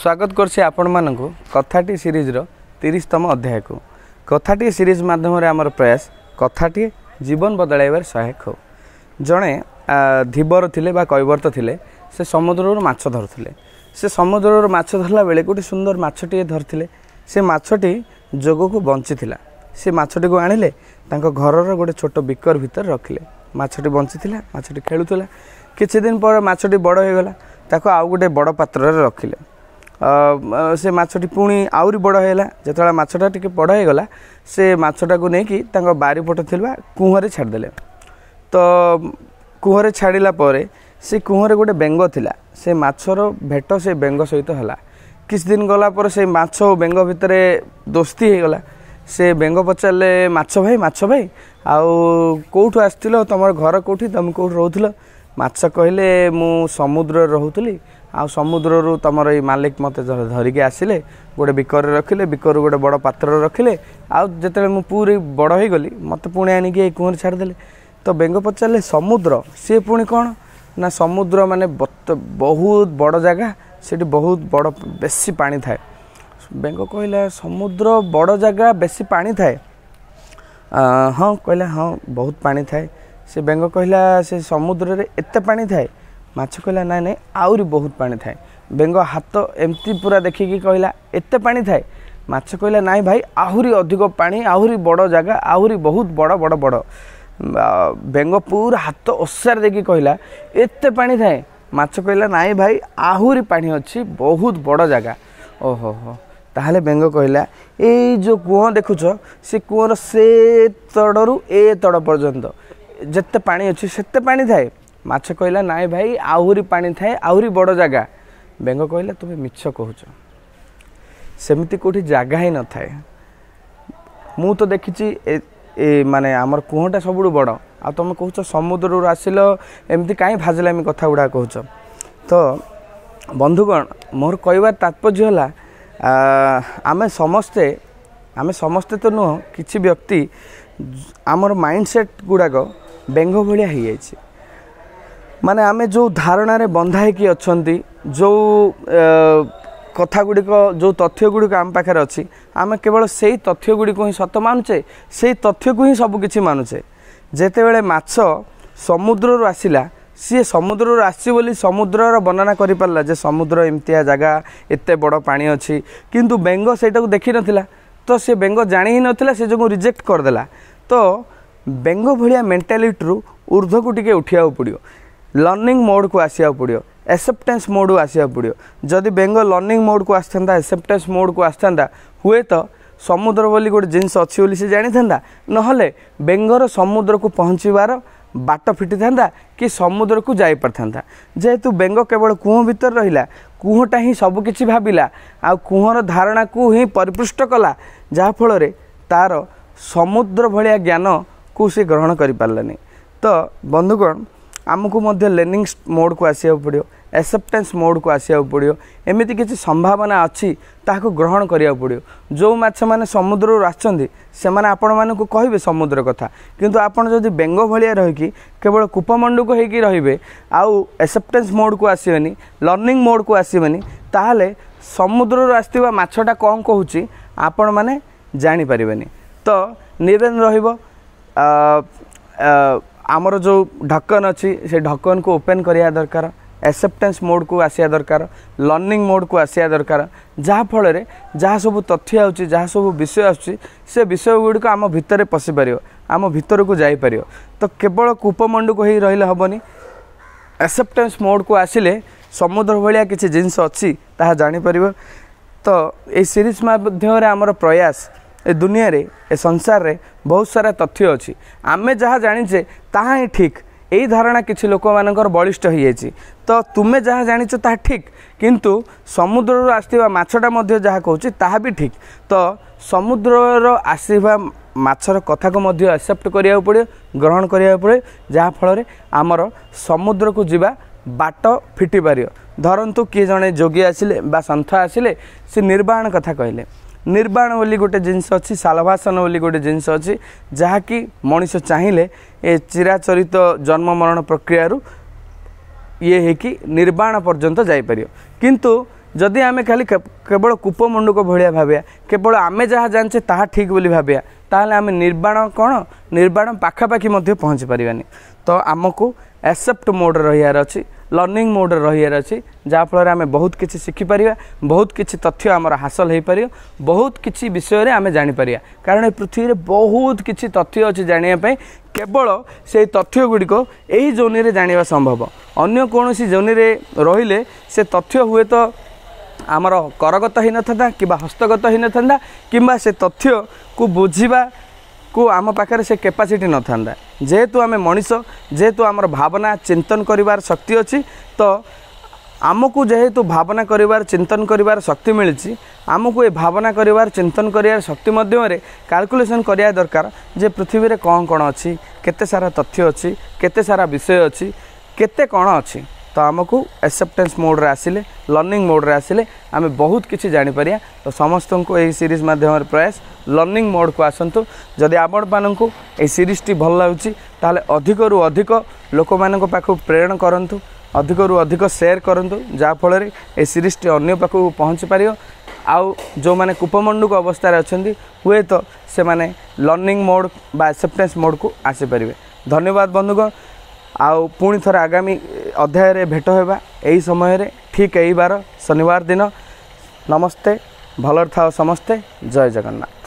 ସ୍ୱାଗତ କରୁଛି ଆପଣମାନଙ୍କୁ କଥାଟି ସିରିଜ୍ର ତିରିଶତମ ଅଧ୍ୟାୟକୁ କଥାଟିଏ ସିରିଜ୍ ମାଧ୍ୟମରେ ଆମର ପ୍ରୟାସ କଥାଟିଏ ଜୀବନ ବଦଳାଇବାରେ ସହାୟକ ହେଉ ଜଣେ ଧୀବର ଥିଲେ ବା କୈବର୍ତ୍ତ ଥିଲେ ସେ ସମୁଦ୍ରରୁ ମାଛ ଧରୁଥିଲେ ସେ ସମୁଦ୍ରରୁ ମାଛ ଧରିଲା ବେଳେ ଗୋଟେ ସୁନ୍ଦର ମାଛଟିଏ ଧରିଥିଲେ ସେ ମାଛଟି ଯୋଗକୁ ବଞ୍ଚିଥିଲା ସେ ମାଛଟିକୁ ଆଣିଲେ ତାଙ୍କ ଘରର ଗୋଟେ ଛୋଟ ବିକର ଭିତରେ ରଖିଲେ ମାଛଟି ବଞ୍ଚିଥିଲା ମାଛଟି ଖେଳୁଥିଲା କିଛି ଦିନ ପରେ ମାଛଟି ବଡ଼ ହୋଇଗଲା ତାକୁ ଆଉ ଗୋଟେ ବଡ଼ ପାତ୍ରରେ ରଖିଲେ ସେ ମାଛଟି ପୁଣି ଆହୁରି ବଡ଼ ହେଇଗଲା ଯେତେବେଳେ ମାଛଟା ଟିକିଏ ବଡ଼ ହେଇଗଲା ସେ ମାଛଟାକୁ ନେଇକି ତାଙ୍କ ବାରିପଟ ଥିବା କୁହଁରେ ଛାଡ଼ିଦେଲେ ତ କୁହଁରେ ଛାଡ଼ିଲା ପରେ ସେ କୁହଁରେ ଗୋଟେ ବେଙ୍ଗ ଥିଲା ସେ ମାଛର ଭେଟ ସେ ବେଙ୍ଗ ସହିତ ହେଲା କିଛି ଦିନ ଗଲା ପରେ ସେ ମାଛ ଓ ବେଙ୍ଗ ଭିତରେ ଦୋସ୍ତି ହେଇଗଲା ସେ ବେଙ୍ଗ ପଚାରିଲେ ମାଛ ଭାଇ ମାଛ ଭାଇ ଆଉ କେଉଁଠୁ ଆସିଥିଲ ତୁମର ଘର କେଉଁଠି ତୁମେ କେଉଁଠି ରହୁଥିଲ ମାଛ କହିଲେ ମୁଁ ସମୁଦ୍ରରେ ରହୁଥିଲି ଆଉ ସମୁଦ୍ରରୁ ତମର ଏଇ ମାଲିକ ମୋତେ ଧରିକି ଆସିଲେ ଗୋଟେ ବିକରେ ରଖିଲେ ବିକରୁ ଗୋଟେ ବଡ଼ ପାତ୍ରରେ ରଖିଲେ ଆଉ ଯେତେବେଳେ ମୁଁ ପୁରୀ ବଡ଼ ହୋଇଗଲି ମୋତେ ପୁଣି ଆଣିକି ଏଇ କୁଅଁରେ ଛାଡ଼ିଦେଲେ ତ ବେଙ୍ଗ ପଚାରିଲେ ସମୁଦ୍ର ସିଏ ପୁଣି କ'ଣ ନା ସମୁଦ୍ର ମାନେ ବହୁତ ବଡ଼ ଜାଗା ସେଠି ବହୁତ ବଡ଼ ବେଶୀ ପାଣି ଥାଏ ବେଙ୍ଗ କହିଲା ସମୁଦ୍ର ବଡ଼ ଜାଗା ବେଶୀ ପାଣି ଥାଏ ହଁ କହିଲା ହଁ ବହୁତ ପାଣି ଥାଏ ସେ ବେଙ୍ଗ କହିଲା ସେ ସମୁଦ୍ରରେ ଏତେ ପାଣି ଥାଏ ମାଛ କହିଲା ନାଇଁ ନାଇଁ ଆହୁରି ବହୁତ ପାଣି ଥାଏ ବେଙ୍ଗ ହାତ ଏମିତି ପୁରା ଦେଖିକି କହିଲା ଏତେ ପାଣି ଥାଏ ମାଛ କହିଲା ନାଇଁ ଭାଇ ଆହୁରି ଅଧିକ ପାଣି ଆହୁରି ବଡ଼ ଜାଗା ଆହୁରି ବହୁତ ବଡ଼ ବଡ଼ ବଡ଼ ବେଙ୍ଗ ପୁରା ହାତ ଓସାରେ ଦେଇକି କହିଲା ଏତେ ପାଣି ଥାଏ ମାଛ କହିଲା ନାଇଁ ଭାଇ ଆହୁରି ପାଣି ଅଛି ବହୁତ ବଡ଼ ଜାଗା ଓହୋ ହୋ ତାହେଲେ ବେଙ୍ଗ କହିଲା ଏଇ ଯେଉଁ କୂଅ ଦେଖୁଛ ସେ କୂଅର ସେ ତଡ଼ରୁ ଏ ତଡ଼ ପର୍ଯ୍ୟନ୍ତ ଯେତେ ପାଣି ଅଛି ସେତେ ପାଣି ଥାଏ ମାଛ କହିଲା ନାଇଁ ଭାଇ ଆହୁରି ପାଣି ଥାଏ ଆହୁରି ବଡ଼ ଜାଗା ବେଙ୍ଗ କହିଲା ତୁମେ ମିଛ କହୁଛ ସେମିତି କେଉଁଠି ଜାଗା ହିଁ ନଥାଏ ମୁଁ ତ ଦେଖିଛି ଏ ମାନେ ଆମର କୁହଁଟା ସବୁଠୁ ବଡ଼ ଆଉ ତୁମେ କହୁଛ ସମୁଦ୍ରରୁ ଆସିଲ ଏମିତି କାହିଁ ଭାଜିଲାମି କଥା ଗୁଡ଼ା କହୁଛ ତ ବନ୍ଧୁଗଣ ମୋର କହିବାର ତାତ୍ପର୍ଯ୍ୟ ହେଲା ଆମେ ସମସ୍ତେ ଆମେ ସମସ୍ତେ ତ ନୁହଁ କିଛି ବ୍ୟକ୍ତି ଆମର ମାଇଣ୍ଡ ସେଟ୍ ଗୁଡ଼ାକ ବେଙ୍ଗ ଭଳିଆ ହେଇଯାଇଛି ମାନେ ଆମେ ଯେଉଁ ଧାରଣାରେ ବନ୍ଧା ହେଇକି ଅଛନ୍ତି ଯେଉଁ କଥା ଗୁଡ଼ିକ ଯେଉଁ ତଥ୍ୟ ଗୁଡ଼ିକ ଆମ ପାଖରେ ଅଛି ଆମେ କେବଳ ସେଇ ତଥ୍ୟ ଗୁଡ଼ିକୁ ହିଁ ସତ ମାନୁଛେ ସେଇ ତଥ୍ୟକୁ ହିଁ ସବୁକିଛି ମାନୁଛେ ଯେତେବେଳେ ମାଛ ସମୁଦ୍ରରୁ ଆସିଲା ସିଏ ସମୁଦ୍ରରୁ ଆସିଛି ବୋଲି ସମୁଦ୍ରର ବର୍ଣ୍ଣନା କରିପାରିଲା ଯେ ସମୁଦ୍ର ଏମିତିଆ ଜାଗା ଏତେ ବଡ଼ ପାଣି ଅଛି କିନ୍ତୁ ବେଙ୍ଗ ସେଇଟାକୁ ଦେଖିନଥିଲା ତ ସେ ବେଙ୍ଗ ଜାଣି ହିଁ ନଥିଲା ସେ ଯୋଗୁଁ ରିଜେକ୍ଟ କରିଦେଲା ତ ବେଙ୍ଗ ଭଳିଆ ମେଣ୍ଟାଲିଟିରୁ ଉର୍ଦ୍ଧ୍ୱକୁ ଟିକେ ଉଠିବାକୁ ପଡ଼ିବ ଲର୍ଣ୍ଣିଂ ମୋଡ଼କୁ ଆସିବାକୁ ପଡ଼ିବ ଏକ୍ସେପ୍ଟେନ୍ସ ମୋଡ଼କୁ ଆସିବାକୁ ପଡ଼ିବ ଯଦି ବେଙ୍ଗ ଲର୍ଣ୍ଣିଂ ମୋଡ଼କୁ ଆସିଥାନ୍ତା ଏକ୍ସେପ୍ଟେନ୍ସ ମୋଡ଼କୁ ଆସିଥାନ୍ତା ହୁଏତ ସମୁଦ୍ର ବୋଲି ଗୋଟେ ଜିନିଷ ଅଛି ବୋଲି ସେ ଜାଣିଥାନ୍ତା ନହେଲେ ବେଙ୍ଗର ସମୁଦ୍ରକୁ ପହଞ୍ଚିବାର ବାଟ ଫିଟିଥାନ୍ତା କି ସମୁଦ୍ରକୁ ଯାଇପାରିଥାନ୍ତା ଯେହେତୁ ବେଙ୍ଗ କେବଳ କୂଅ ଭିତରେ ରହିଲା କୂଅଟା ହିଁ ସବୁକିଛି ଭାବିଲା ଆଉ କୂଅର ଧାରଣାକୁ ହିଁ ପରିପୃଷ୍ଟ କଲା ଯାହାଫଳରେ ତା'ର ସମୁଦ୍ର ଭଳିଆ ଜ୍ଞାନକୁ ସେ ଗ୍ରହଣ କରିପାରିଲାନି ତ ବନ୍ଧୁଗଣ ଆମକୁ ମଧ୍ୟ ଲେର୍ଣ୍ଣିଂ ମୋଡ଼କୁ ଆସିବାକୁ ପଡ଼ିବ ଏକ୍ସେପ୍ଟାନ୍ସ ମୋଡ଼କୁ ଆସିବାକୁ ପଡ଼ିବ ଏମିତି କିଛି ସମ୍ଭାବନା ଅଛି ତାହାକୁ ଗ୍ରହଣ କରିବାକୁ ପଡ଼ିବ ଯେଉଁ ମାଛମାନେ ସମୁଦ୍ରରୁ ଆସିଛନ୍ତି ସେମାନେ ଆପଣମାନଙ୍କୁ କହିବେ ସମୁଦ୍ର କଥା କିନ୍ତୁ ଆପଣ ଯଦି ବେଙ୍ଗ ଭଳିଆ ରହିକି କେବଳ କୂପମଣ୍ଡୁକ ହୋଇକି ରହିବେ ଆଉ ଏକ୍ସେପ୍ଟାନ୍ସ ମୋଡ଼କୁ ଆସିବେନି ଲର୍ଣ୍ଣିଂ ମୋଡ଼କୁ ଆସିବେନି ତାହେଲେ ସମୁଦ୍ରରୁ ଆସିଥିବା ମାଛଟା କ'ଣ କହୁଛି ଆପଣମାନେ ଜାଣିପାରିବେନି ତ ନିରେନ୍ ରହିବ आमर जो ढक्कन से ढक्कन को ओपन करिया दरकार एक्सेप्टेंस मोड को कु दरकार लर्निंग मोड को कुस्या दरकार जहाँफल सब तथ्य आउँछ सब विषय आ विषय गुडिक आम भितर पसिपार आम भित्र तो केवल को ही है रहिले एक्सेप्टेंस मोड को आसिले समुद्र भिया जिन्स अस् ता जापर त य सिरिज माध्यम प्रयास ଏ ଦୁନିଆରେ ଏ ସଂସାରରେ ବହୁତ ସାରା ତଥ୍ୟ ଅଛି ଆମେ ଯାହା ଜାଣିଛେ ତାହା ହିଁ ଠିକ୍ ଏଇ ଧାରଣା କିଛି ଲୋକମାନଙ୍କର ବଳିଷ୍ଠ ହୋଇଯାଇଛି ତ ତୁମେ ଯାହା ଜାଣିଛ ତାହା ଠିକ୍ କିନ୍ତୁ ସମୁଦ୍ରରୁ ଆସିଥିବା ମାଛଟା ମଧ୍ୟ ଯାହା କହୁଛି ତାହା ବି ଠିକ୍ ତ ସମୁଦ୍ରର ଆସିଥିବା ମାଛର କଥାକୁ ମଧ୍ୟ ଆକ୍ସେପ୍ଟ କରିବାକୁ ପଡ଼ିବ ଗ୍ରହଣ କରିବାକୁ ପଡ଼ିବ ଯାହାଫଳରେ ଆମର ସମୁଦ୍ରକୁ ଯିବା ବାଟ ଫିଟିପାରିବ ଧରନ୍ତୁ କିଏ ଜଣେ ଯୋଗୀ ଆସିଲେ ବା ସନ୍ଥ ଆସିଲେ ସେ ନିର୍ବାହନ କଥା କହିଲେ निर्वाण बोली गोटे सालभासन अझ गुटे बोली अच्छी, जहाँक मनिस चाहिले ए चिराचरित जन्म मरण प्रक्रियरू इकि निर्ण जाई परियो, किन ଯଦି ଆମେ ଖାଲି କେବଳ କୂପମଣ୍ଡୁକ ଭଳିଆ ଭାବିବା କେବଳ ଆମେ ଯାହା ଜାଣିଛେ ତାହା ଠିକ୍ ବୋଲି ଭାବିବା ତାହେଲେ ଆମେ ନିର୍ବାଣ କ'ଣ ନିର୍ବାଣ ପାଖାପାଖି ମଧ୍ୟ ପହଞ୍ଚି ପାରିବାନି ତ ଆମକୁ ଆସେପ୍ଟ ମୋଡ଼ରେ ରହିବାର ଅଛି ଲର୍ଣ୍ଣିଂ ମୋଡ଼ରେ ରହିବାର ଅଛି ଯାହାଫଳରେ ଆମେ ବହୁତ କିଛି ଶିଖିପାରିବା ବହୁତ କିଛି ତଥ୍ୟ ଆମର ହାସଲ ହୋଇପାରିବ ବହୁତ କିଛି ବିଷୟରେ ଆମେ ଜାଣିପାରିବା କାରଣ ଏ ପୃଥିବୀରେ ବହୁତ କିଛି ତଥ୍ୟ ଅଛି ଜାଣିବା ପାଇଁ କେବଳ ସେଇ ତଥ୍ୟ ଗୁଡ଼ିକ ଏହି ଜୋନିରେ ଜାଣିବା ସମ୍ଭବ ଅନ୍ୟ କୌଣସି ଜୋନିରେ ରହିଲେ ସେ ତଥ୍ୟ ହୁଏତ ଆମର କରଗତ ହୋଇନଥାନ୍ତା କିମ୍ବା ହସ୍ତଗତ ହୋଇନଥାନ୍ତା କିମ୍ବା ସେ ତଥ୍ୟକୁ ବୁଝିବାକୁ ଆମ ପାଖରେ ସେ କେପାସିଟି ନଥାନ୍ତା ଯେହେତୁ ଆମେ ମଣିଷ ଯେହେତୁ ଆମର ଭାବନା ଚିନ୍ତନ କରିବାର ଶକ୍ତି ଅଛି ତ ଆମକୁ ଯେହେତୁ ଭାବନା କରିବାର ଚିନ୍ତନ କରିବାର ଶକ୍ତି ମିଳିଛି ଆମକୁ ଏ ଭାବନା କରିବାର ଚିନ୍ତନ କରିବାର ଶକ୍ତି ମଧ୍ୟରେ କାଲକୁଲେସନ୍ କରିବା ଦରକାର ଯେ ପୃଥିବୀରେ କ'ଣ କ'ଣ ଅଛି କେତେ ସାରା ତଥ୍ୟ ଅଛି କେତେ ସାରା ବିଷୟ ଅଛି କେତେ କ'ଣ ଅଛି ତ ଆମକୁ ଆକ୍ସେପ୍ଟାନ୍ସ ମୋଡ଼୍ରେ ଆସିଲେ ଲର୍ଣ୍ଣିଂ ମୋଡ଼୍ରେ ଆସିଲେ ଆମେ ବହୁତ କିଛି ଜାଣିପାରିବା ତ ସମସ୍ତଙ୍କୁ ଏହି ସିରିଜ୍ ମାଧ୍ୟମରେ ପ୍ରୟାସ ଲର୍ଣ୍ଣିଂ ମୋଡ଼୍କୁ ଆସନ୍ତୁ ଯଦି ଆପଣମାନଙ୍କୁ ଏହି ସିରିଜ୍ଟି ଭଲ ଲାଗୁଛି ତାହେଲେ ଅଧିକରୁ ଅଧିକ ଲୋକମାନଙ୍କ ପାଖକୁ ପ୍ରେରଣ କରନ୍ତୁ ଅଧିକରୁ ଅଧିକ ସେୟାର କରନ୍ତୁ ଯାହାଫଳରେ ଏ ସିରିଜ୍ଟି ଅନ୍ୟ ପାଖକୁ ପହଞ୍ଚି ପାରିବ ଆଉ ଯେଉଁମାନେ କୂପମଣ୍ଡୁକ ଅବସ୍ଥାରେ ଅଛନ୍ତି ହୁଏତ ସେମାନେ ଲର୍ଣ୍ଣିଂ ମୋଡ଼୍ ବା ଆକ୍ସେପ୍ଟାନ୍ସ ମୋଡ଼୍କୁ ଆସିପାରିବେ ଧନ୍ୟବାଦ ବନ୍ଧୁକ ଆଉ ପୁଣି ଥରେ ଆଗାମୀ ଅଧ୍ୟାୟରେ ଭେଟ ହେବା ଏହି ସମୟରେ ଠିକ୍ ଏହିବାର ଶନିବାର ଦିନ ନମସ୍ତେ ଭଲରେ ଥାଅ ସମସ୍ତେ ଜୟ ଜଗନ୍ନାଥ